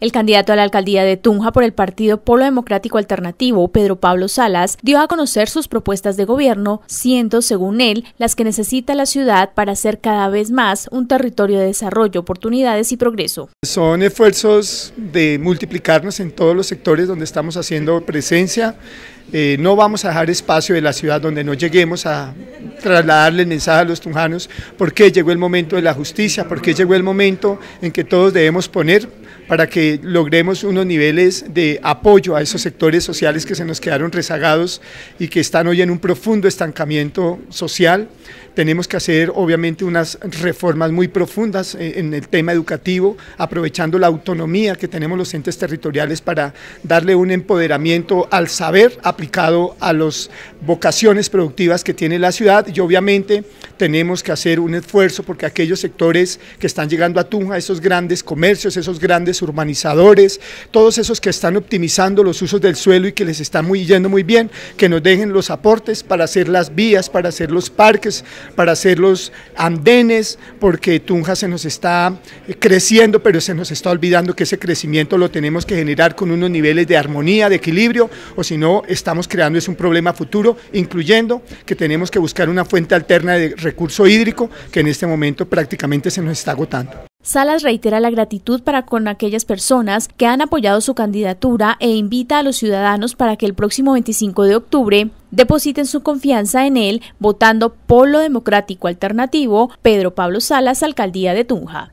El candidato a la alcaldía de Tunja por el partido Polo Democrático Alternativo, Pedro Pablo Salas, dio a conocer sus propuestas de gobierno, siendo, según él, las que necesita la ciudad para ser cada vez más un territorio de desarrollo, oportunidades y progreso. Son esfuerzos de multiplicarnos en todos los sectores donde estamos haciendo presencia, eh, no vamos a dejar espacio de la ciudad donde no lleguemos a trasladarle el mensaje a los tunjanos porque llegó el momento de la justicia, porque llegó el momento en que todos debemos poner para que logremos unos niveles de apoyo a esos sectores sociales que se nos quedaron rezagados y que están hoy en un profundo estancamiento social. Tenemos que hacer obviamente unas reformas muy profundas eh, en el tema educativo, aprovechando la autonomía que tenemos los entes territoriales para darle un empoderamiento al saber, a aplicado a las vocaciones productivas que tiene la ciudad y obviamente tenemos que hacer un esfuerzo porque aquellos sectores que están llegando a Tunja, esos grandes comercios, esos grandes urbanizadores, todos esos que están optimizando los usos del suelo y que les están yendo muy bien, que nos dejen los aportes para hacer las vías, para hacer los parques, para hacer los andenes, porque Tunja se nos está eh, creciendo, pero se nos está olvidando que ese crecimiento lo tenemos que generar con unos niveles de armonía, de equilibrio, o si no, estamos creando es un problema futuro, incluyendo que tenemos que buscar una fuente alterna de recursos recurso hídrico que en este momento prácticamente se nos está agotando. Salas reitera la gratitud para con aquellas personas que han apoyado su candidatura e invita a los ciudadanos para que el próximo 25 de octubre depositen su confianza en él votando Polo Democrático Alternativo Pedro Pablo Salas, Alcaldía de Tunja.